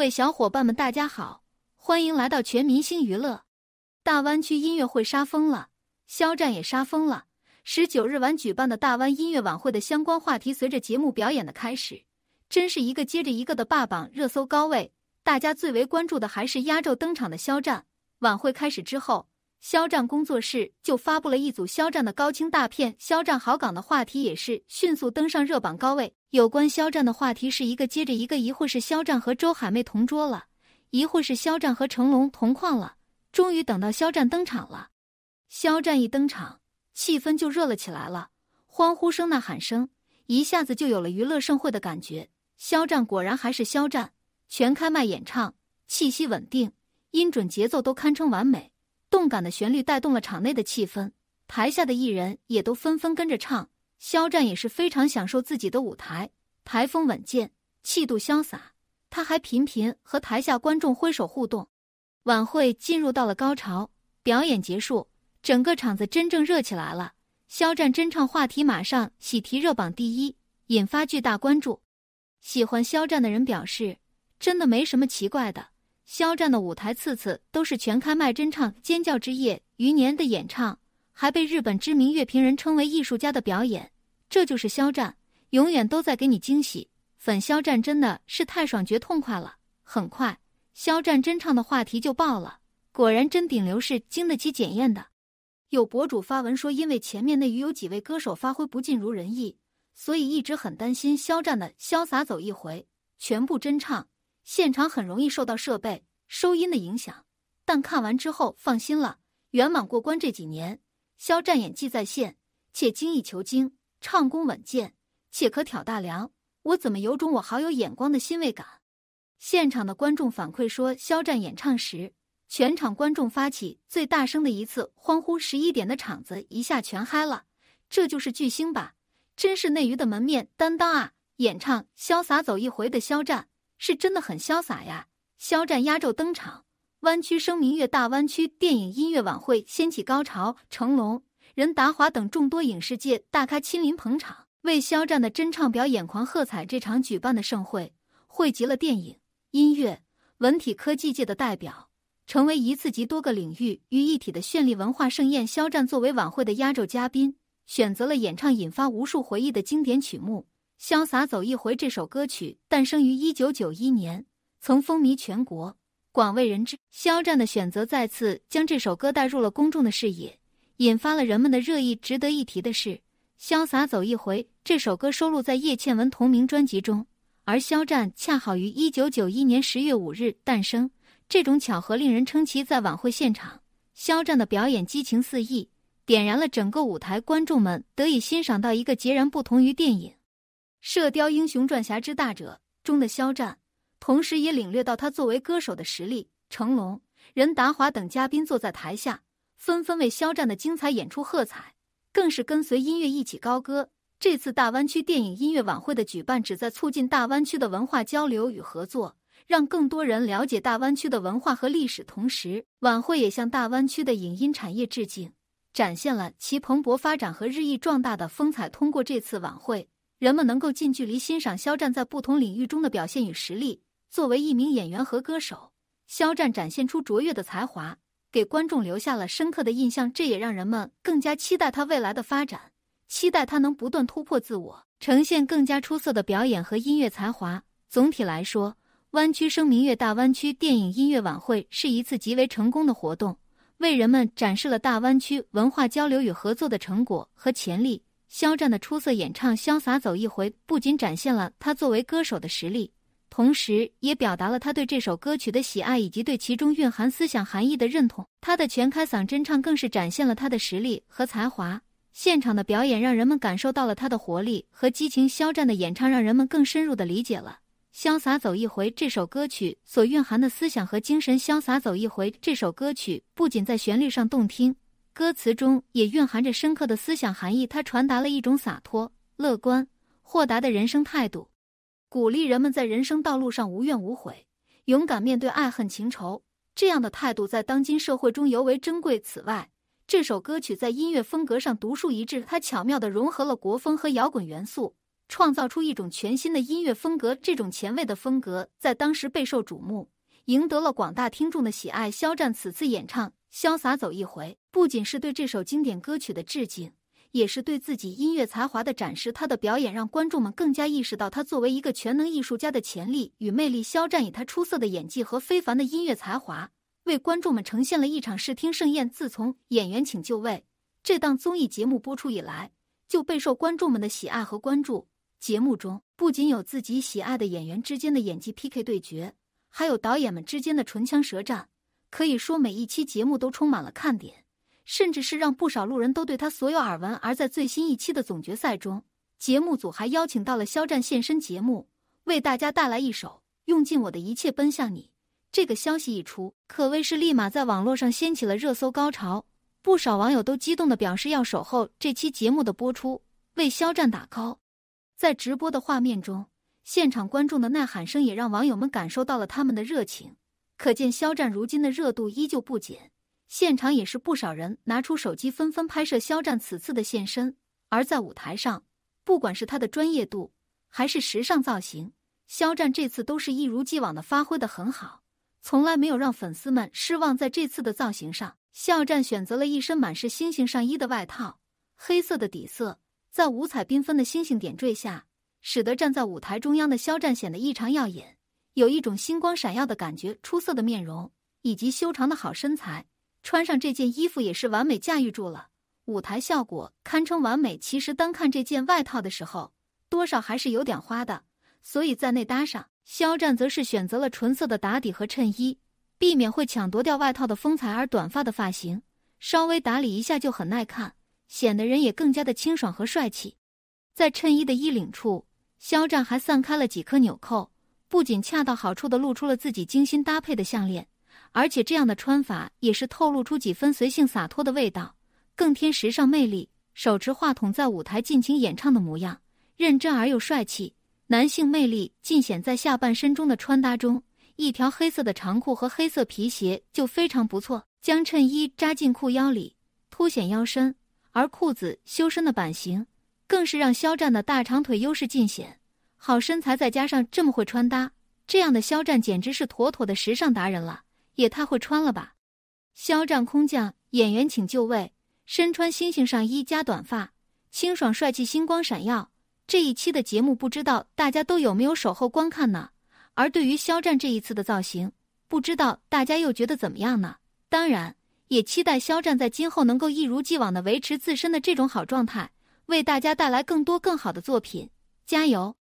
各位小伙伴们，大家好，欢迎来到全明星娱乐。大湾区音乐会杀疯了，肖战也杀疯了。十九日晚举办的大湾音乐晚会的相关话题，随着节目表演的开始，真是一个接着一个的霸榜热搜高位。大家最为关注的还是压轴登场的肖战。晚会开始之后。肖战工作室就发布了一组肖战的高清大片，肖战好港的话题也是迅速登上热榜高位。有关肖战的话题是一个接着一个，一会是肖战和周海媚同桌了，一会是肖战和成龙同框了。终于等到肖战登场了，肖战一登场，气氛就热了起来了，欢呼声、呐喊声一下子就有了娱乐盛会的感觉。肖战果然还是肖战，全开麦演唱，气息稳定，音准、节奏都堪称完美。动感的旋律带动了场内的气氛，台下的艺人也都纷纷跟着唱。肖战也是非常享受自己的舞台，台风稳健，气度潇洒。他还频频和台下观众挥手互动。晚会进入到了高潮，表演结束，整个场子真正热起来了。肖战真唱话题马上喜提热榜第一，引发巨大关注。喜欢肖战的人表示，真的没什么奇怪的。肖战的舞台次次都是全开麦真唱，尖叫之夜余年的演唱还被日本知名乐评人称为艺术家的表演，这就是肖战，永远都在给你惊喜。粉肖战真的是太爽绝痛快了！很快，肖战真唱的话题就爆了，果然真顶流是经得起检验的。有博主发文说，因为前面那娱有几位歌手发挥不尽如人意，所以一直很担心肖战的《潇洒走一回》全部真唱。现场很容易受到设备收音的影响，但看完之后放心了，圆满过关。这几年，肖战演技在线，且精益求精，唱功稳健，且可挑大梁。我怎么有种我好有眼光的欣慰感？现场的观众反馈说，肖战演唱时，全场观众发起最大声的一次欢呼，十一点的场子一下全嗨了。这就是巨星吧？真是内娱的门面担当啊！演唱《潇洒走一回》的肖战。是真的很潇洒呀！肖战压轴登场，湾区声明月大湾区电影音乐晚会掀起高潮，成龙、任达华等众多影视界大咖亲临捧场，为肖战的真唱表演狂喝彩。这场举办的盛会汇集了电影、音乐、文体科技界的代表，成为一次及多个领域于一体的绚丽文化盛宴。肖战作为晚会的压轴嘉宾，选择了演唱引发无数回忆的经典曲目。《潇洒走一回》这首歌曲诞生于1991年，曾风靡全国，广为人知。肖战的选择再次将这首歌带入了公众的视野，引发了人们的热议。值得一提的是，《潇洒走一回》这首歌收录在叶倩文同名专辑中，而肖战恰好于1991年10月5日诞生。这种巧合令人称奇。在晚会现场，肖战的表演激情四溢，点燃了整个舞台，观众们得以欣赏到一个截然不同于电影。《射雕英雄传：侠之大者》中的肖战，同时也领略到他作为歌手的实力。成龙、任达华等嘉宾坐在台下，纷纷为肖战的精彩演出喝彩，更是跟随音乐一起高歌。这次大湾区电影音乐晚会的举办，旨在促进大湾区的文化交流与合作，让更多人了解大湾区的文化和历史。同时，晚会也向大湾区的影音产业致敬，展现了其蓬勃发展和日益壮大的风采。通过这次晚会。人们能够近距离欣赏肖战在不同领域中的表现与实力。作为一名演员和歌手，肖战展现出卓越的才华，给观众留下了深刻的印象。这也让人们更加期待他未来的发展，期待他能不断突破自我，呈现更加出色的表演和音乐才华。总体来说，《湾区声明月》大湾区电影音乐晚会》是一次极为成功的活动，为人们展示了大湾区文化交流与合作的成果和潜力。肖战的出色演唱《潇洒走一回》不仅展现了他作为歌手的实力，同时也表达了他对这首歌曲的喜爱以及对其中蕴含思想含义的认同。他的全开嗓真唱更是展现了他的实力和才华。现场的表演让人们感受到了他的活力和激情。肖战的演唱让人们更深入的理解了《潇洒走一回》这首歌曲所蕴含的思想和精神。《潇洒走一回》这首歌曲不仅在旋律上动听。歌词中也蕴含着深刻的思想含义，它传达了一种洒脱、乐观、豁达的人生态度，鼓励人们在人生道路上无怨无悔，勇敢面对爱恨情仇。这样的态度在当今社会中尤为珍贵。此外，这首歌曲在音乐风格上独树一帜，它巧妙地融合了国风和摇滚元素，创造出一种全新的音乐风格。这种前卫的风格在当时备受瞩目，赢得了广大听众的喜爱。肖战此次演唱《潇洒走一回》。不仅是对这首经典歌曲的致敬，也是对自己音乐才华的展示。他的表演让观众们更加意识到他作为一个全能艺术家的潜力与魅力。肖战以他出色的演技和非凡的音乐才华，为观众们呈现了一场视听盛宴。自从《演员请就位》这档综艺节目播出以来，就备受观众们的喜爱和关注。节目中不仅有自己喜爱的演员之间的演技 PK 对决，还有导演们之间的唇枪舌战，可以说每一期节目都充满了看点。甚至是让不少路人都对他所有耳闻。而在最新一期的总决赛中，节目组还邀请到了肖战现身节目，为大家带来一首《用尽我的一切奔向你》。这个消息一出，可谓是立马在网络上掀起了热搜高潮。不少网友都激动的表示要守候这期节目的播出，为肖战打 call。在直播的画面中，现场观众的呐喊声也让网友们感受到了他们的热情，可见肖战如今的热度依旧不减。现场也是不少人拿出手机纷纷拍摄肖战此次的现身。而在舞台上，不管是他的专业度，还是时尚造型，肖战这次都是一如既往的发挥的很好，从来没有让粉丝们失望。在这次的造型上，肖战选择了一身满是星星上衣的外套，黑色的底色在五彩缤纷的星星点缀下，使得站在舞台中央的肖战显得异常耀眼，有一种星光闪耀的感觉。出色的面容以及修长的好身材。穿上这件衣服也是完美驾驭住了，舞台效果堪称完美。其实单看这件外套的时候，多少还是有点花的，所以在内搭上，肖战则是选择了纯色的打底和衬衣，避免会抢夺掉外套的风采。而短发的发型，稍微打理一下就很耐看，显得人也更加的清爽和帅气。在衬衣的衣领处，肖战还散开了几颗纽扣，不仅恰到好处的露出了自己精心搭配的项链。而且这样的穿法也是透露出几分随性洒脱的味道，更添时尚魅力。手持话筒在舞台尽情演唱的模样，认真而又帅气，男性魅力尽显在下半身中的穿搭中。一条黑色的长裤和黑色皮鞋就非常不错，将衬衣扎进裤腰里，凸显腰身，而裤子修身的版型，更是让肖战的大长腿优势尽显。好身材再加上这么会穿搭，这样的肖战简直是妥妥的时尚达人了。也太会穿了吧！肖战空降，演员请就位，身穿星星上衣加短发，清爽帅气，星光闪耀。这一期的节目不知道大家都有没有守候观看呢？而对于肖战这一次的造型，不知道大家又觉得怎么样呢？当然，也期待肖战在今后能够一如既往的维持自身的这种好状态，为大家带来更多更好的作品，加油！